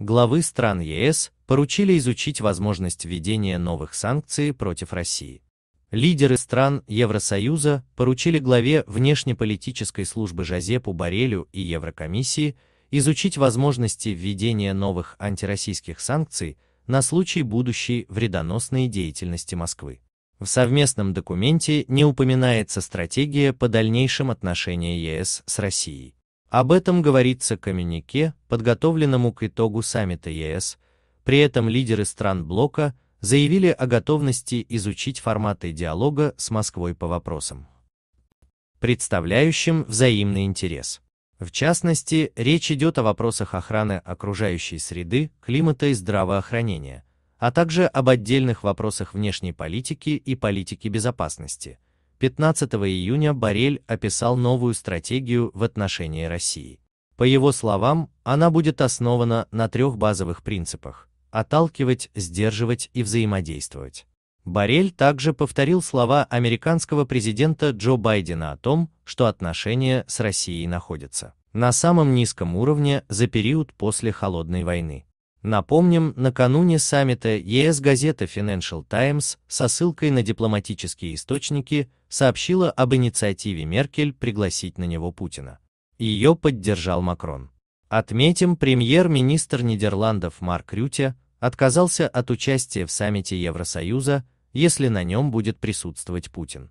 Главы стран ЕС поручили изучить возможность введения новых санкций против России. Лидеры стран Евросоюза поручили главе внешнеполитической службы Жозепу Барелю и Еврокомиссии изучить возможности введения новых антироссийских санкций на случай будущей вредоносной деятельности Москвы. В совместном документе не упоминается стратегия по дальнейшим отношениям ЕС с Россией. Об этом говорится в коммюнике, подготовленному к итогу саммита ЕС. При этом лидеры стран блока заявили о готовности изучить форматы диалога с Москвой по вопросам, представляющим взаимный интерес. В частности, речь идет о вопросах охраны окружающей среды, климата и здравоохранения, а также об отдельных вопросах внешней политики и политики безопасности – 15 июня Барель описал новую стратегию в отношении России. По его словам, она будет основана на трех базовых принципах – отталкивать, сдерживать и взаимодействовать. Барель также повторил слова американского президента Джо Байдена о том, что отношения с Россией находятся на самом низком уровне за период после Холодной войны. Напомним, накануне саммита ЕС газета Financial Times со ссылкой на дипломатические источники сообщила об инициативе Меркель пригласить на него Путина. Ее поддержал Макрон. Отметим, премьер-министр Нидерландов Марк Рюте отказался от участия в саммите Евросоюза, если на нем будет присутствовать Путин.